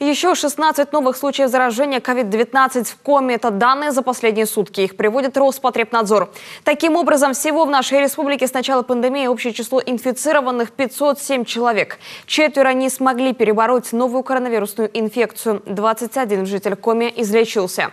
Еще 16 новых случаев заражения COVID-19 в коме. Это данные за последние сутки. Их приводит Роспотребнадзор. Таким образом, всего в нашей республике с начала пандемии общее число инфицированных 507 человек. Четверо не смогли перебороть новую коронавирусную инфекцию. 21 житель коме излечился.